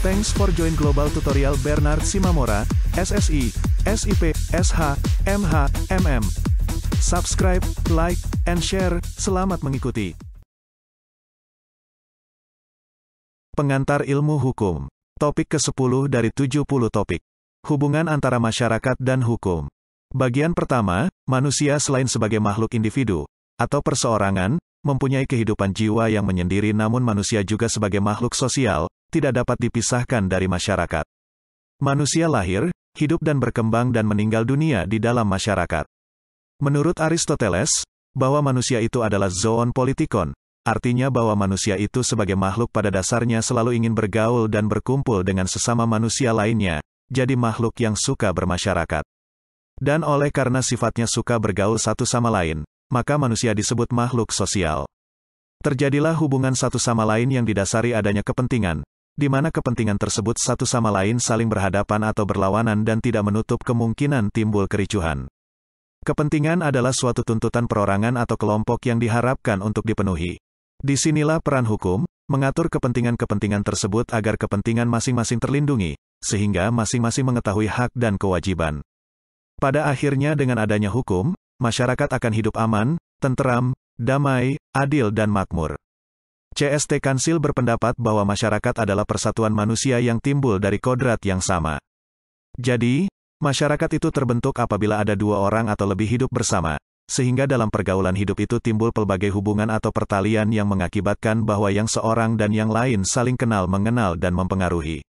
Thanks for join Global Tutorial Bernard Simamora, SSI, SIP, SH, MH, MM. Subscribe, like, and share. Selamat mengikuti. Pengantar Ilmu Hukum. Topik ke-10 dari 70 topik. Hubungan antara masyarakat dan hukum. Bagian pertama, manusia selain sebagai makhluk individu atau perseorangan, mempunyai kehidupan jiwa yang menyendiri namun manusia juga sebagai makhluk sosial, tidak dapat dipisahkan dari masyarakat. Manusia lahir, hidup dan berkembang dan meninggal dunia di dalam masyarakat. Menurut Aristoteles, bahwa manusia itu adalah zoon politikon, artinya bahwa manusia itu sebagai makhluk pada dasarnya selalu ingin bergaul dan berkumpul dengan sesama manusia lainnya, jadi makhluk yang suka bermasyarakat. Dan oleh karena sifatnya suka bergaul satu sama lain, maka manusia disebut makhluk sosial. Terjadilah hubungan satu sama lain yang didasari adanya kepentingan, di mana kepentingan tersebut satu sama lain saling berhadapan atau berlawanan dan tidak menutup kemungkinan timbul kericuhan. Kepentingan adalah suatu tuntutan perorangan atau kelompok yang diharapkan untuk dipenuhi. Disinilah peran hukum, mengatur kepentingan-kepentingan tersebut agar kepentingan masing-masing terlindungi, sehingga masing-masing mengetahui hak dan kewajiban. Pada akhirnya dengan adanya hukum, masyarakat akan hidup aman, tenteram, damai, adil dan makmur. CST Kansil berpendapat bahwa masyarakat adalah persatuan manusia yang timbul dari kodrat yang sama. Jadi, masyarakat itu terbentuk apabila ada dua orang atau lebih hidup bersama, sehingga dalam pergaulan hidup itu timbul pelbagai hubungan atau pertalian yang mengakibatkan bahwa yang seorang dan yang lain saling kenal mengenal dan mempengaruhi.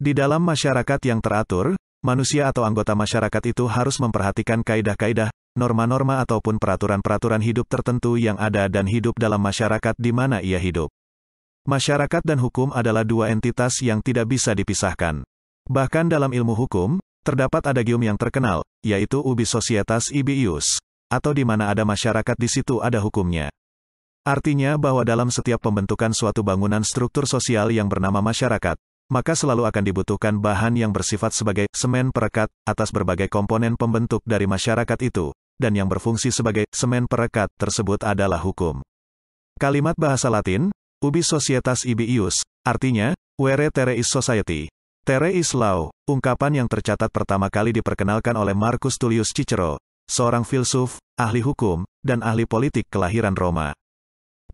Di dalam masyarakat yang teratur, manusia atau anggota masyarakat itu harus memperhatikan kaidah-kaidah, norma-norma ataupun peraturan-peraturan hidup tertentu yang ada dan hidup dalam masyarakat di mana ia hidup. Masyarakat dan hukum adalah dua entitas yang tidak bisa dipisahkan. Bahkan dalam ilmu hukum, terdapat adagium yang terkenal, yaitu ubi societas ibius, atau di mana ada masyarakat di situ ada hukumnya. Artinya bahwa dalam setiap pembentukan suatu bangunan struktur sosial yang bernama masyarakat, maka selalu akan dibutuhkan bahan yang bersifat sebagai semen perekat atas berbagai komponen pembentuk dari masyarakat itu, dan yang berfungsi sebagai semen perekat tersebut adalah hukum. Kalimat bahasa Latin, ubi societas ibius, artinya, were tere is society. Tere is law, ungkapan yang tercatat pertama kali diperkenalkan oleh Marcus Tullius Cicero, seorang filsuf, ahli hukum, dan ahli politik kelahiran Roma.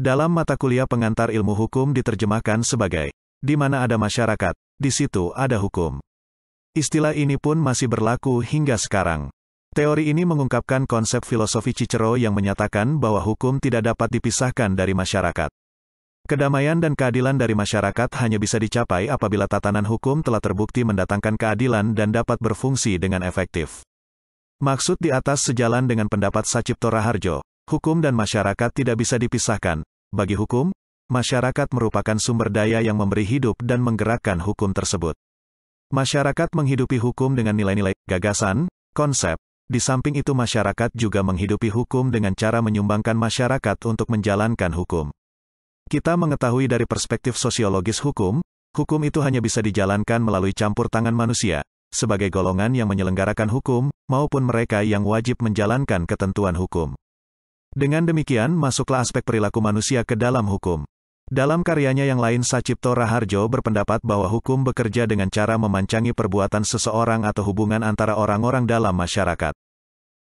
Dalam mata kuliah pengantar ilmu hukum diterjemahkan sebagai di mana ada masyarakat, di situ ada hukum. Istilah ini pun masih berlaku hingga sekarang. Teori ini mengungkapkan konsep filosofi Cicero yang menyatakan bahwa hukum tidak dapat dipisahkan dari masyarakat. Kedamaian dan keadilan dari masyarakat hanya bisa dicapai apabila tatanan hukum telah terbukti mendatangkan keadilan dan dapat berfungsi dengan efektif. Maksud di atas sejalan dengan pendapat Sacipto Raharjo, hukum dan masyarakat tidak bisa dipisahkan. Bagi hukum, masyarakat merupakan sumber daya yang memberi hidup dan menggerakkan hukum tersebut. Masyarakat menghidupi hukum dengan nilai-nilai gagasan, konsep. Di samping itu masyarakat juga menghidupi hukum dengan cara menyumbangkan masyarakat untuk menjalankan hukum. Kita mengetahui dari perspektif sosiologis hukum, hukum itu hanya bisa dijalankan melalui campur tangan manusia, sebagai golongan yang menyelenggarakan hukum, maupun mereka yang wajib menjalankan ketentuan hukum. Dengan demikian, masuklah aspek perilaku manusia ke dalam hukum. Dalam karyanya yang lain Sacipto Raharjo berpendapat bahwa hukum bekerja dengan cara memancangi perbuatan seseorang atau hubungan antara orang-orang dalam masyarakat.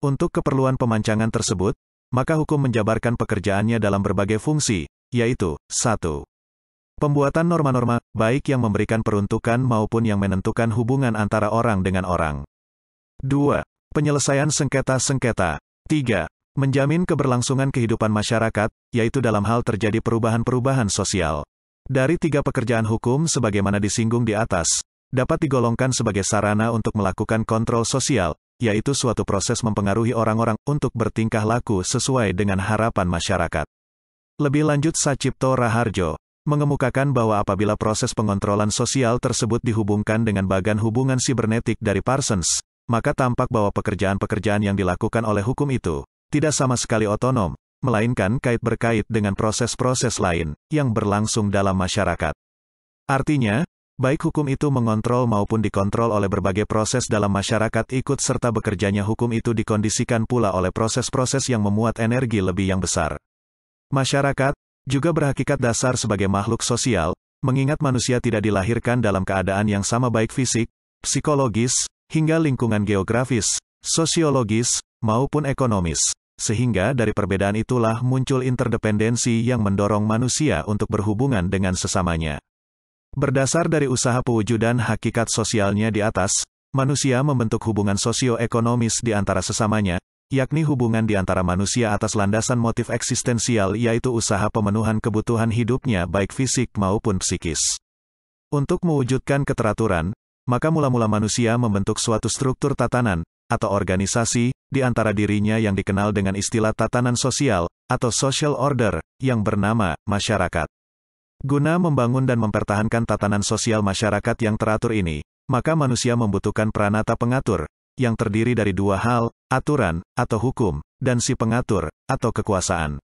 Untuk keperluan pemancangan tersebut, maka hukum menjabarkan pekerjaannya dalam berbagai fungsi, yaitu 1. Pembuatan norma-norma, baik yang memberikan peruntukan maupun yang menentukan hubungan antara orang dengan orang. 2. Penyelesaian sengketa-sengketa. 3 menjamin keberlangsungan kehidupan masyarakat, yaitu dalam hal terjadi perubahan-perubahan sosial. Dari tiga pekerjaan hukum sebagaimana disinggung di atas, dapat digolongkan sebagai sarana untuk melakukan kontrol sosial, yaitu suatu proses mempengaruhi orang-orang untuk bertingkah laku sesuai dengan harapan masyarakat. Lebih lanjut Sacipto Raharjo mengemukakan bahwa apabila proses pengontrolan sosial tersebut dihubungkan dengan bagan hubungan sibernetik dari Parsons, maka tampak bahwa pekerjaan-pekerjaan yang dilakukan oleh hukum itu tidak sama sekali otonom, melainkan kait berkait dengan proses-proses lain yang berlangsung dalam masyarakat. Artinya, baik hukum itu mengontrol maupun dikontrol oleh berbagai proses dalam masyarakat ikut serta bekerjanya hukum itu dikondisikan pula oleh proses-proses yang memuat energi lebih yang besar. Masyarakat juga berhakikat dasar sebagai makhluk sosial, mengingat manusia tidak dilahirkan dalam keadaan yang sama baik fisik, psikologis, hingga lingkungan geografis, sosiologis, maupun ekonomis. Sehingga dari perbedaan itulah muncul interdependensi yang mendorong manusia untuk berhubungan dengan sesamanya. Berdasar dari usaha pewujudan hakikat sosialnya di atas, manusia membentuk hubungan sosioekonomis di antara sesamanya, yakni hubungan di antara manusia atas landasan motif eksistensial yaitu usaha pemenuhan kebutuhan hidupnya baik fisik maupun psikis. Untuk mewujudkan keteraturan, maka mula-mula manusia membentuk suatu struktur tatanan, atau organisasi, di antara dirinya yang dikenal dengan istilah tatanan sosial, atau social order, yang bernama masyarakat. Guna membangun dan mempertahankan tatanan sosial masyarakat yang teratur ini, maka manusia membutuhkan pranata pengatur, yang terdiri dari dua hal, aturan, atau hukum, dan si pengatur, atau kekuasaan.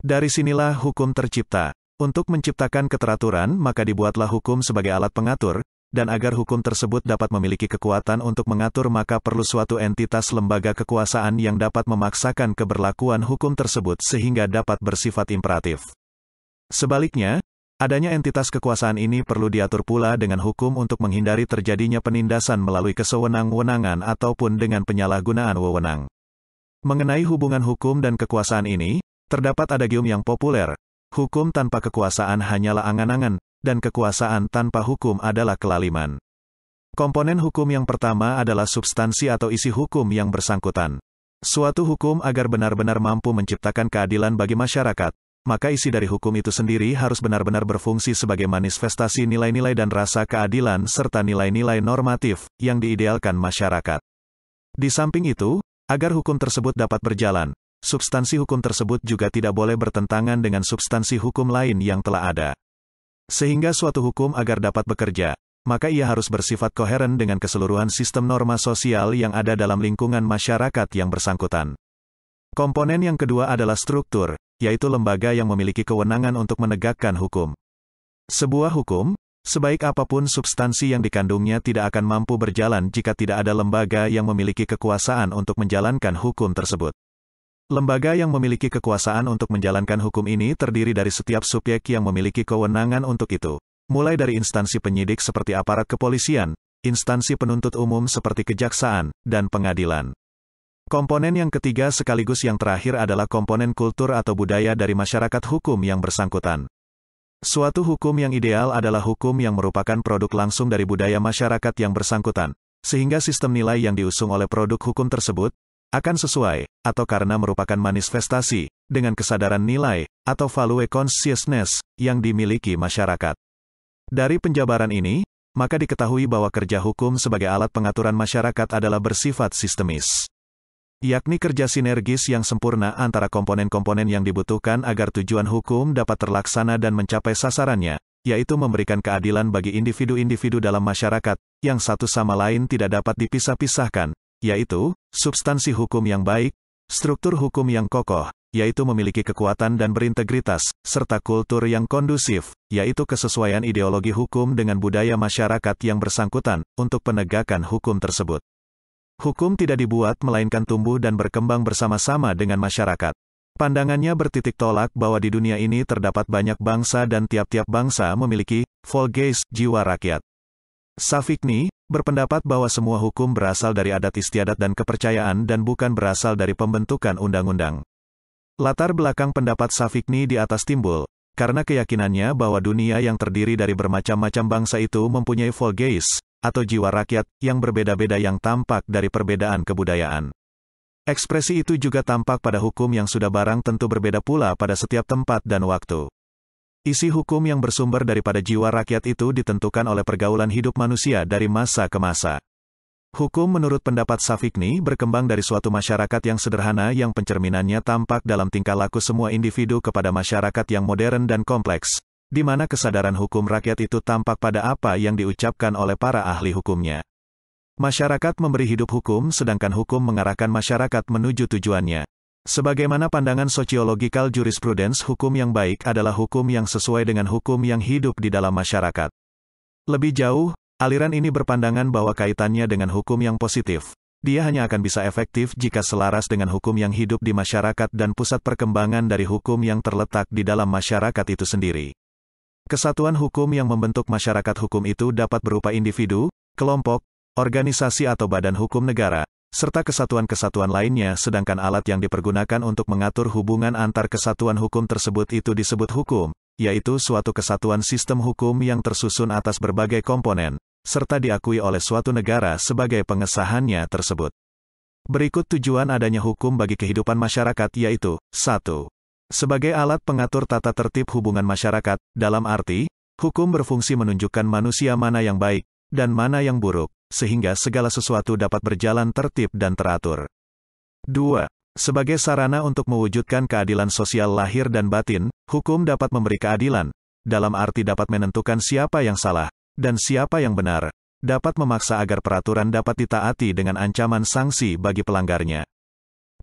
Dari sinilah hukum tercipta. Untuk menciptakan keteraturan, maka dibuatlah hukum sebagai alat pengatur, dan agar hukum tersebut dapat memiliki kekuatan untuk mengatur maka perlu suatu entitas lembaga kekuasaan yang dapat memaksakan keberlakuan hukum tersebut sehingga dapat bersifat imperatif. Sebaliknya, adanya entitas kekuasaan ini perlu diatur pula dengan hukum untuk menghindari terjadinya penindasan melalui kesewenang-wenangan ataupun dengan penyalahgunaan wewenang. Mengenai hubungan hukum dan kekuasaan ini, terdapat adagium yang populer, hukum tanpa kekuasaan hanyalah angan-angan, dan kekuasaan tanpa hukum adalah kelaliman. Komponen hukum yang pertama adalah substansi atau isi hukum yang bersangkutan. Suatu hukum agar benar-benar mampu menciptakan keadilan bagi masyarakat, maka isi dari hukum itu sendiri harus benar-benar berfungsi sebagai manifestasi nilai-nilai dan rasa keadilan serta nilai-nilai normatif yang diidealkan masyarakat. Di samping itu, agar hukum tersebut dapat berjalan, substansi hukum tersebut juga tidak boleh bertentangan dengan substansi hukum lain yang telah ada. Sehingga suatu hukum agar dapat bekerja, maka ia harus bersifat koheren dengan keseluruhan sistem norma sosial yang ada dalam lingkungan masyarakat yang bersangkutan. Komponen yang kedua adalah struktur, yaitu lembaga yang memiliki kewenangan untuk menegakkan hukum. Sebuah hukum, sebaik apapun substansi yang dikandungnya tidak akan mampu berjalan jika tidak ada lembaga yang memiliki kekuasaan untuk menjalankan hukum tersebut. Lembaga yang memiliki kekuasaan untuk menjalankan hukum ini terdiri dari setiap subjek yang memiliki kewenangan untuk itu, mulai dari instansi penyidik seperti aparat kepolisian, instansi penuntut umum seperti kejaksaan, dan pengadilan. Komponen yang ketiga sekaligus yang terakhir adalah komponen kultur atau budaya dari masyarakat hukum yang bersangkutan. Suatu hukum yang ideal adalah hukum yang merupakan produk langsung dari budaya masyarakat yang bersangkutan, sehingga sistem nilai yang diusung oleh produk hukum tersebut akan sesuai, atau karena merupakan manifestasi, dengan kesadaran nilai, atau value consciousness, yang dimiliki masyarakat. Dari penjabaran ini, maka diketahui bahwa kerja hukum sebagai alat pengaturan masyarakat adalah bersifat sistemis. Yakni kerja sinergis yang sempurna antara komponen-komponen yang dibutuhkan agar tujuan hukum dapat terlaksana dan mencapai sasarannya, yaitu memberikan keadilan bagi individu-individu dalam masyarakat, yang satu sama lain tidak dapat dipisah-pisahkan, yaitu substansi hukum yang baik, struktur hukum yang kokoh, yaitu memiliki kekuatan dan berintegritas, serta kultur yang kondusif, yaitu kesesuaian ideologi hukum dengan budaya masyarakat yang bersangkutan, untuk penegakan hukum tersebut. Hukum tidak dibuat melainkan tumbuh dan berkembang bersama-sama dengan masyarakat. Pandangannya bertitik tolak bahwa di dunia ini terdapat banyak bangsa dan tiap-tiap bangsa memiliki, Volgeis, jiwa rakyat. Safikni, berpendapat bahwa semua hukum berasal dari adat istiadat dan kepercayaan dan bukan berasal dari pembentukan undang-undang. Latar belakang pendapat Safikni di atas timbul, karena keyakinannya bahwa dunia yang terdiri dari bermacam-macam bangsa itu mempunyai Volgeis, atau jiwa rakyat, yang berbeda-beda yang tampak dari perbedaan kebudayaan. Ekspresi itu juga tampak pada hukum yang sudah barang tentu berbeda pula pada setiap tempat dan waktu. Isi hukum yang bersumber daripada jiwa rakyat itu ditentukan oleh pergaulan hidup manusia dari masa ke masa. Hukum menurut pendapat Safikni berkembang dari suatu masyarakat yang sederhana yang pencerminannya tampak dalam tingkah laku semua individu kepada masyarakat yang modern dan kompleks, di mana kesadaran hukum rakyat itu tampak pada apa yang diucapkan oleh para ahli hukumnya. Masyarakat memberi hidup hukum sedangkan hukum mengarahkan masyarakat menuju tujuannya. Sebagaimana pandangan sociological jurisprudence hukum yang baik adalah hukum yang sesuai dengan hukum yang hidup di dalam masyarakat. Lebih jauh, aliran ini berpandangan bahwa kaitannya dengan hukum yang positif. Dia hanya akan bisa efektif jika selaras dengan hukum yang hidup di masyarakat dan pusat perkembangan dari hukum yang terletak di dalam masyarakat itu sendiri. Kesatuan hukum yang membentuk masyarakat hukum itu dapat berupa individu, kelompok, organisasi atau badan hukum negara, serta kesatuan-kesatuan lainnya sedangkan alat yang dipergunakan untuk mengatur hubungan antar kesatuan hukum tersebut itu disebut hukum, yaitu suatu kesatuan sistem hukum yang tersusun atas berbagai komponen, serta diakui oleh suatu negara sebagai pengesahannya tersebut. Berikut tujuan adanya hukum bagi kehidupan masyarakat yaitu, 1. Sebagai alat pengatur tata tertib hubungan masyarakat, dalam arti, hukum berfungsi menunjukkan manusia mana yang baik, dan mana yang buruk sehingga segala sesuatu dapat berjalan tertib dan teratur. 2. Sebagai sarana untuk mewujudkan keadilan sosial lahir dan batin, hukum dapat memberi keadilan, dalam arti dapat menentukan siapa yang salah, dan siapa yang benar, dapat memaksa agar peraturan dapat ditaati dengan ancaman sanksi bagi pelanggarnya.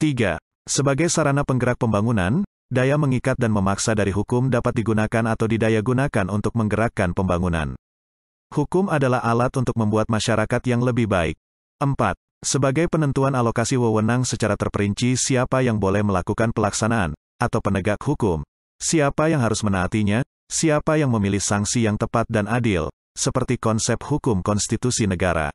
3. Sebagai sarana penggerak pembangunan, daya mengikat dan memaksa dari hukum dapat digunakan atau didaya gunakan untuk menggerakkan pembangunan. Hukum adalah alat untuk membuat masyarakat yang lebih baik. 4. Sebagai penentuan alokasi wewenang secara terperinci siapa yang boleh melakukan pelaksanaan, atau penegak hukum, siapa yang harus menaatinya, siapa yang memilih sanksi yang tepat dan adil, seperti konsep hukum konstitusi negara.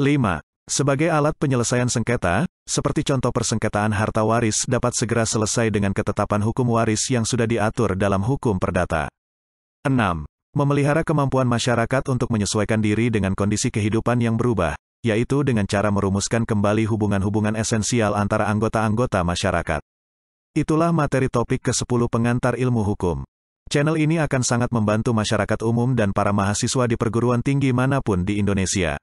5. Sebagai alat penyelesaian sengketa, seperti contoh persengketaan harta waris dapat segera selesai dengan ketetapan hukum waris yang sudah diatur dalam hukum perdata. 6. Memelihara kemampuan masyarakat untuk menyesuaikan diri dengan kondisi kehidupan yang berubah, yaitu dengan cara merumuskan kembali hubungan-hubungan esensial antara anggota-anggota masyarakat. Itulah materi topik ke-10 pengantar ilmu hukum. Channel ini akan sangat membantu masyarakat umum dan para mahasiswa di perguruan tinggi manapun di Indonesia.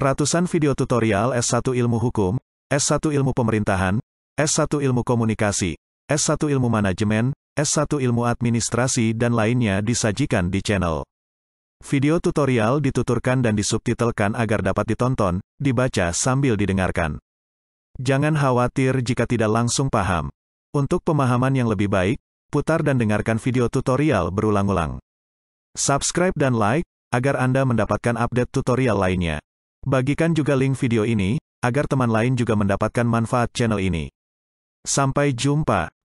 Ratusan video tutorial S1 Ilmu Hukum, S1 Ilmu Pemerintahan, S1 Ilmu Komunikasi, S1 Ilmu Manajemen, S1 Ilmu Administrasi dan lainnya disajikan di channel. Video tutorial dituturkan dan disubtitelkan agar dapat ditonton, dibaca sambil didengarkan. Jangan khawatir jika tidak langsung paham. Untuk pemahaman yang lebih baik, putar dan dengarkan video tutorial berulang-ulang. Subscribe dan like, agar Anda mendapatkan update tutorial lainnya. Bagikan juga link video ini, agar teman lain juga mendapatkan manfaat channel ini. Sampai jumpa.